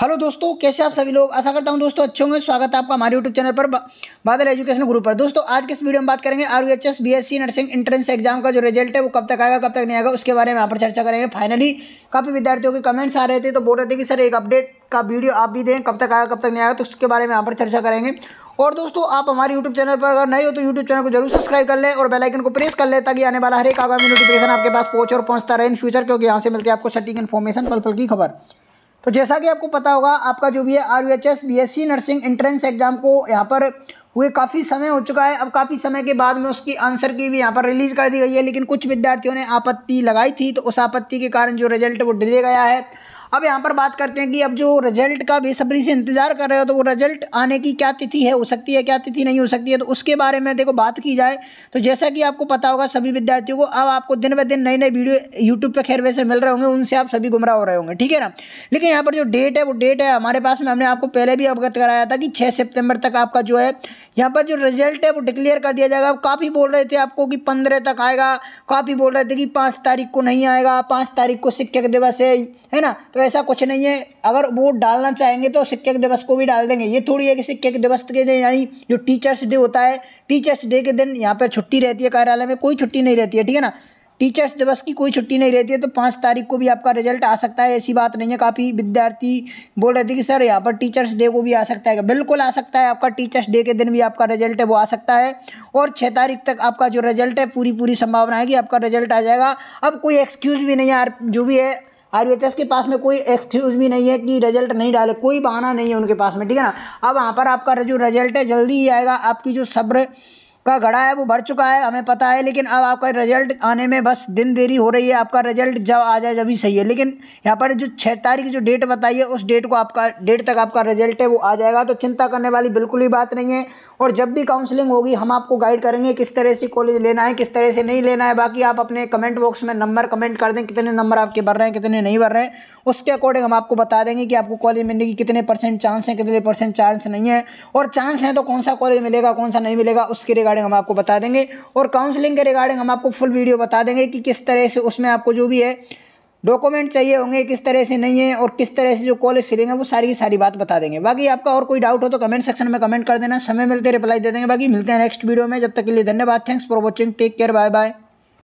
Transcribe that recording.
hello दोस्तों कैसे आप सभी लोग आशा करता हूं दोस्तों अच्छे होंगे स्वागत है आपका हमारे यूट्यूब चैनल पर बादल एजुकेशन ग्रुप पर दोस्तों आज के इस वीडियो में बात करेंगे R H S C nursing entrance exam का जो रिजल्ट है वो कब तक आएगा कब तक नहीं आएगा उसके बारे में यहाँ पर चर्चा करेंगे फाइनली काफ़ी विद्यार्थियों के कमेंट्स आ रहे थे तो बोल रहे थे कि सर एक अपडेट का वीडियो आप भी दें कब तक आएगा कब तक नहीं आएगा तो उसके बारे में यहाँ पर चर्चा करेंगे और दोस्तों आप हमारे यूट्यूब चैनल पर अगर नए हो तो यूट्यूब चैनल को जरूर सब्सक्राइब कर लें और बेलाइकन को प्रेस कर लें ताकि आने वाला हर एक आगामी नोटिफिकेशन आपके पास पहुंचे और पहुंचता रहे इन फ्यूचर क्योंकि यहाँ से मिलती है आपको सटीक इन्फॉर्मेशन पल पल की खबर तो जैसा कि आपको पता होगा आपका जो भी है R U H S B S C nursing entrance exam को यहाँ पर हुए काफ़ी समय हो चुका है अब काफ़ी समय के बाद में उसकी आंसर की भी यहाँ पर रिलीज़ कर दी गई है लेकिन कुछ विद्यार्थियों ने आपत्ति लगाई थी तो उस आपत्ति के कारण जो रिजल्ट वो डिले गया है अब यहाँ पर बात करते हैं कि अब जो रिजल्ट का बेसब्री से इंतज़ार कर रहे हो तो वो रिजल्ट आने की क्या तिथि है हो सकती है क्या तिथि नहीं हो सकती है तो उसके बारे में देखो बात की जाए तो जैसा कि आपको पता होगा सभी विद्यार्थियों को अब आपको दिन ब दिन नई नई वीडियो यूट्यूब पर खैर वैसे मिल रहे होंगे उनसे आप सभी गुमराह हो रहे होंगे ठीक है ना लेकिन यहाँ पर जो डेट है वो डेट है हमारे पास में हमने आपको पहले भी अवगत कराया था कि छः सितम्बर तक आपका जो है यहाँ पर जो रिजल्ट है वो डिक्लेयर कर दिया जाएगा काफ़ी बोल रहे थे आपको कि पंद्रह तक आएगा काफ़ी बोल रहे थे कि पाँच तारीख को नहीं आएगा पाँच तारीख को शिक्षक दिवस है है ना तो ऐसा कुछ नहीं है अगर वो डालना चाहेंगे तो शिक्षक दिवस को भी डाल देंगे ये थोड़ी है कि शिक्षक दिवस के दिन यानी जो टीचर्स डे होता है टीचर्स डे के दिन यहाँ पर छुट्टी रहती है कार्यालय में कोई छुट्टी नहीं रहती है ठीक है ना टीचर्स दिवस की कोई छुट्टी नहीं रहती है तो पाँच तारीख को भी आपका रिजल्ट आ सकता है ऐसी बात नहीं है काफ़ी विद्यार्थी बोल रहे थे कि सर यहाँ पर टीचर्स डे को भी आ सकता है बिल्कुल आ सकता है आपका टीचर्स डे के दिन भी आपका रिजल्ट है वो आ सकता है और छः तारीख तक आपका जो रिजल्ट है पूरी पूरी संभावना है कि आपका रिजल्ट आ जाएगा अब कोई एक्सक्यूज़ भी नहीं है जो भी है आर के पास में कोई एक्सक्यूज भी नहीं है कि रिजल्ट नहीं डाले कोई बहाना नहीं है उनके पास में ठीक है ना अब वहाँ पर आपका जो रिजल्ट है जल्दी ही आएगा आपकी जो सब्र का घड़ा है वो भर चुका है हमें पता है लेकिन अब आपका रिजल्ट आने में बस दिन देरी हो रही है आपका रिजल्ट जब आ जाए जब ही सही है लेकिन यहाँ पर जो छः तारीख जो डेट बताई है उस डेट को आपका डेट तक आपका रिजल्ट है वो आ जाएगा तो चिंता करने वाली बिल्कुल ही बात नहीं है और जब भी काउंसलिंग होगी हम आपको गाइड करेंगे किस तरह से कॉलेज लेना है किस तरह से नहीं लेना है बाकी आप अपने कमेंट बॉक्स में नंबर कमेंट कर दें कितने नंबर आपके भर रहे हैं कितने नहीं भर रहे हैं उसके अकॉर्डिंग हम आपको बता देंगे कि आपको कॉलेज मिलने की कितने परसेंट चांस हैं कितने परसेंट चांस नहीं है और चांस हैं तो कौन सा कॉलेज मिलेगा कौन सा नहीं मिलेगा उसके रिगार्डिंग हम आपको बता देंगे और काउंसलिंग के रिगार्डिंग हम आपको फुल वीडियो बता देंगे कि किस तरह से उसमें आपको जो भी है डॉक्यूमेंट चाहिए होंगे किस तरह से नहीं है और किस तरह से जो कॉलेज फिलिंग है वो सारी की सारी बात बता देंगे बाकी आपका और कोई डाउट हो तो कमेंट सेक्शन में कमेंट कर देना समय मिलते रिप्लाई दे देंगे बाकी मिलते हैं नेक्स्ट वीडियो में जब तक के लिए धन्यवाद thanks for watching take care bye bye